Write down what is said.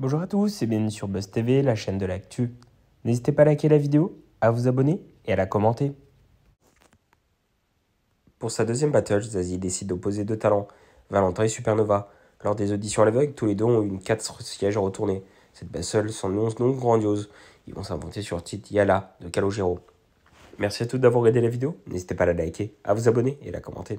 Bonjour à tous et bienvenue sur Buzz TV, la chaîne de l'actu. N'hésitez pas à liker la vidéo, à vous abonner et à la commenter. Pour sa deuxième battle, Zazie décide d'opposer deux talents, Valentin et Supernova. Lors des auditions à l'aveugle, tous les deux ont une 4 sièges retournés. Cette battle s'annonce donc grandiose. Ils vont s'inventer sur le titre Yala de Calogero. Merci à tous d'avoir regardé la vidéo. N'hésitez pas à la liker, à vous abonner et à la commenter.